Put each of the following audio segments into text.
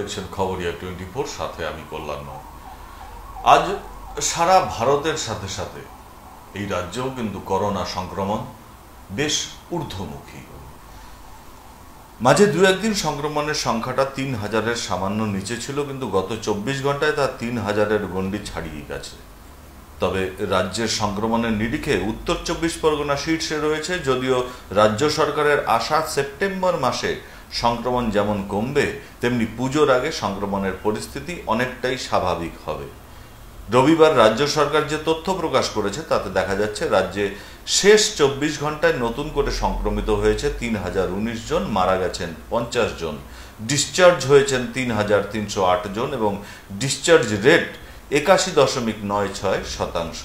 দেখছেন Khabariya twenty four সাথে আমি কল্যাণ আজ সারা ভারতের সাথে সাথে এই রাজ্যেও কিন্তু করোনা সংক্রমণ বেশ ঊর্ধ্বমুখী মাঝে দু একদিন সংক্রমণের সংখ্যাটা তিন হাজারের সামান্য নিচে ছিল কিন্তু গত চব্বিশ ঘন্টায় তা তিন হাজারের গণ্ডি ছাড়িয়ে গেছে তবে রাজ্যের সংক্রমণের নিরিখে উত্তর চব্বিশ পরগনা শীর্ষে রয়েছে যদিও রাজ্য সরকারের আশা সেপ্টেম্বর মাসে সংক্রমণ যেমন কমবে তেমনি পুজোর আগে সংক্রমণের পরিস্থিতি অনেকটাই স্বাভাবিক হবে রবিবার রাজ্য সরকার যে তথ্য প্রকাশ করেছে তাতে দেখা যাচ্ছে রাজ্যে শেষ চব্বিশ ঘন্টায় নতুন করে সংক্রমিত হয়েছে তিন হাজার উনিশ জন মারা গেছেন পঞ্চাশ জন ডিসচার্জ হয়েছেন তিন হাজার তিনশো আট জন এবং ডিসচার্জ রেট একাশি দশমিক নয় ছয় শতাংশ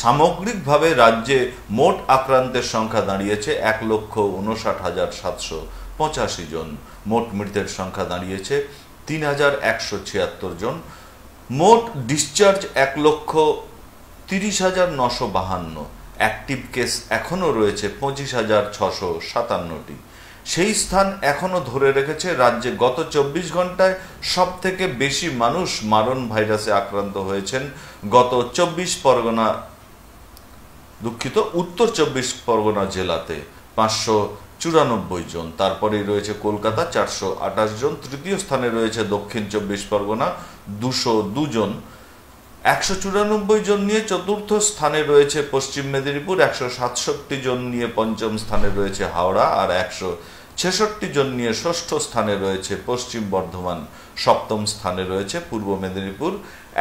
সামগ্রিকভাবে রাজ্যে মোট আক্রান্তের সংখ্যা দাঁড়িয়েছে এক লক্ষ উনষাট হাজার সাতশো পঁচাশি জন মোট মৃতের সংখ্যা দাঁড়িয়েছে তিন হাজার একশো ছিয়াত্তর জন মোট ডিসচার্জ এক লক্ষ তিরিশ হাজার নশো বাহান্ন অ্যাক্টিভ কেস এখনও রয়েছে পঁচিশ হাজার ছশো সাতান্নটি সেই স্থান এখনও ধরে রেখেছে রাজ্যে গত চব্বিশ ঘন্টায় সবথেকে বেশি মানুষ মারণ ভাইরাসে আক্রান্ত হয়েছেন গত চব্বিশ পরগনা দুঃখিত উত্তর চব্বিশ পরগনা জেলাতে পাঁচশো চুরানব্বই জন তারপরেই রয়েছে কলকাতা চারশো আঠাশ জন তৃতীয় স্থানে রয়েছে দক্ষিণ চব্বিশ পরগনা দুশো দুজন একশো চুরানব্বই জন নিয়ে চতুর্থ স্থানে রয়েছে পশ্চিম মেদিনীপুর একশো সাতষট্টি জন নিয়ে পঞ্চম স্থানে রয়েছে হাওড়া আর একশো ছেষট্টি জন নিয়ে ষষ্ঠ স্থানে রয়েছে পশ্চিম বর্ধমান সপ্তম স্থানে রয়েছে পূর্ব মেদিনীপুর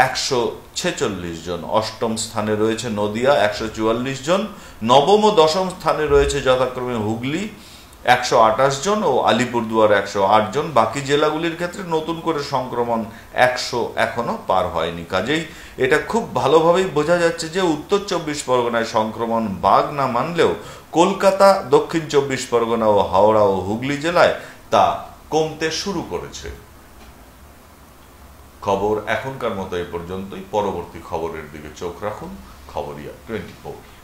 একশো ছেচল্লিশ জন অষ্টম স্থানে রয়েছে নদিয়া একশো চুয়াল্লিশ জন নবম ও দশম স্থানে রয়েছে যথাক্রমে হুগলি একশো আঠাশ জন ও আলিপুরদুয়ার একশো আট জন বাকি জেলাগুলির ক্ষেত্রে নতুন করে সংক্রমণ একশো এখনও পার হয়নি কাজেই এটা খুব ভালোভাবেই বোঝা যাচ্ছে যে উত্তর চব্বিশ পরগনায় সংক্রমণ বাঘ না মানলেও কলকাতা দক্ষিণ চব্বিশ পরগনা ও হাওড়া ও হুগলি জেলায় তা কমতে শুরু করেছে খবর এখনকার মতো এ পর্যন্তই পরবর্তী খবরের দিকে চোখ রাখুন খবরিয়া টোয়েন্টি ফোর